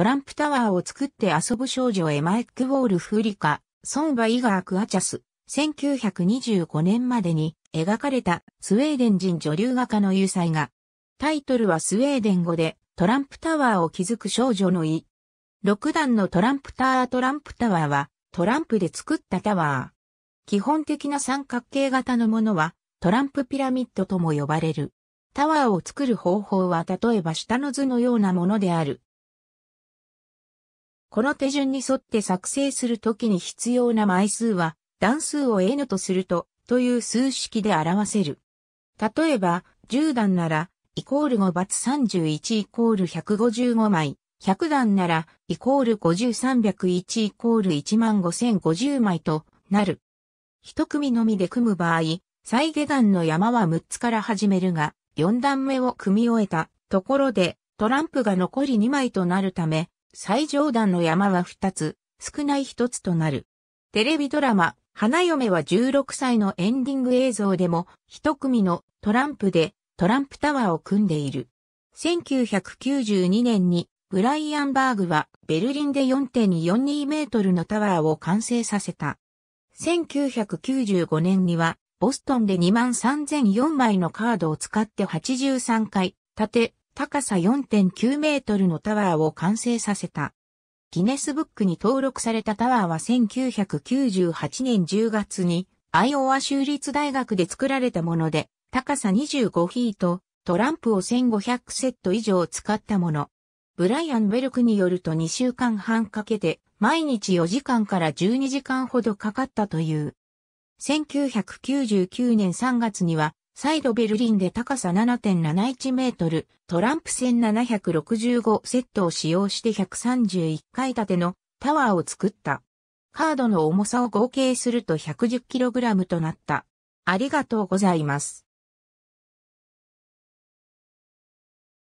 トランプタワーを作って遊ぶ少女へマイク・ウォール・フーリカ、ソンバ・イガー・クアチャス、1925年までに描かれたスウェーデン人女流画家の有才が、タイトルはスウェーデン語でトランプタワーを築く少女の意。6段のトランプタワートランプタワーはトランプで作ったタワー。基本的な三角形型のものはトランプピラミッドとも呼ばれる。タワーを作る方法は例えば下の図のようなものである。この手順に沿って作成するときに必要な枚数は、段数を n とすると、という数式で表せる。例えば、10段なら、イコール5 × 31イコール155枚、100段なら、イコール50301イコール15050枚となる。一組のみで組む場合、再下段の山は6つから始めるが、4段目を組み終えたところで、トランプが残り2枚となるため、最上段の山は二つ、少ない一つとなる。テレビドラマ、花嫁は16歳のエンディング映像でも、一組のトランプでトランプタワーを組んでいる。1992年に、ブライアンバーグはベルリンで4.42メートルのタワーを完成させた。1995年には、ボストンで23,004枚のカードを使って83回、縦高さ4.9メートルのタワーを完成させた。ギネスブックに登録されたタワーは1998年10月にアイオワ州立大学で作られたもので、高さ25フィート、トランプを1500セット以上使ったもの。ブライアン・ベルクによると2週間半かけて、毎日4時間から12時間ほどかかったという。1999年3月には、サイドベルリンで高さ7.71メートル、トランプ1 765セットを使用して131階建てのタワーを作った。カードの重さを合計すると 110kg となった。ありがとうございます。